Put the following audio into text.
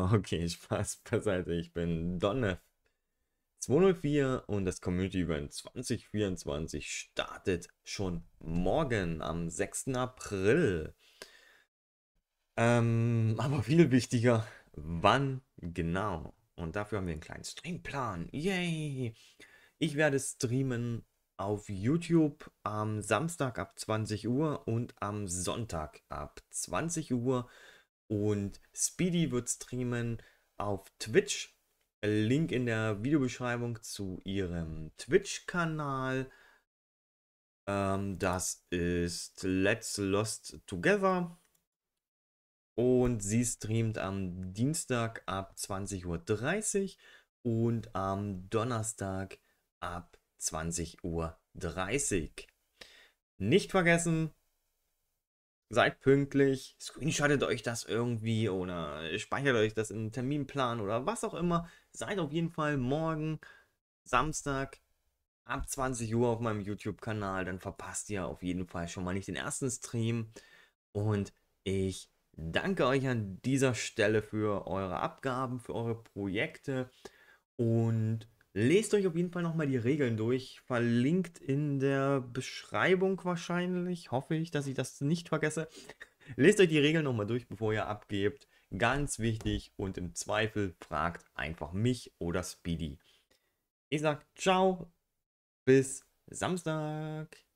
Okay, Spaß beiseite. Ich bin Donnev. 204 und das Community Event 2024 startet schon morgen am 6. April. Ähm, aber viel wichtiger, wann genau? Und dafür haben wir einen kleinen Streamplan. Yay! Ich werde streamen auf YouTube am Samstag ab 20 Uhr und am Sonntag ab 20 Uhr und Speedy wird streamen auf Twitch. Link in der Videobeschreibung zu ihrem Twitch-Kanal. Ähm, das ist Let's Lost Together. Und sie streamt am Dienstag ab 20.30 Uhr und am Donnerstag ab 20.30 Uhr. Nicht vergessen, Seid pünktlich, screenshottet euch das irgendwie oder speichert euch das in einen Terminplan oder was auch immer. Seid auf jeden Fall morgen, Samstag, ab 20 Uhr auf meinem YouTube-Kanal. Dann verpasst ihr auf jeden Fall schon mal nicht den ersten Stream. Und ich danke euch an dieser Stelle für eure Abgaben, für eure Projekte und Lest euch auf jeden Fall nochmal die Regeln durch. Verlinkt in der Beschreibung wahrscheinlich. Hoffe ich, dass ich das nicht vergesse. Lest euch die Regeln nochmal durch, bevor ihr abgebt. Ganz wichtig und im Zweifel fragt einfach mich oder Speedy. Ich sag ciao, bis Samstag.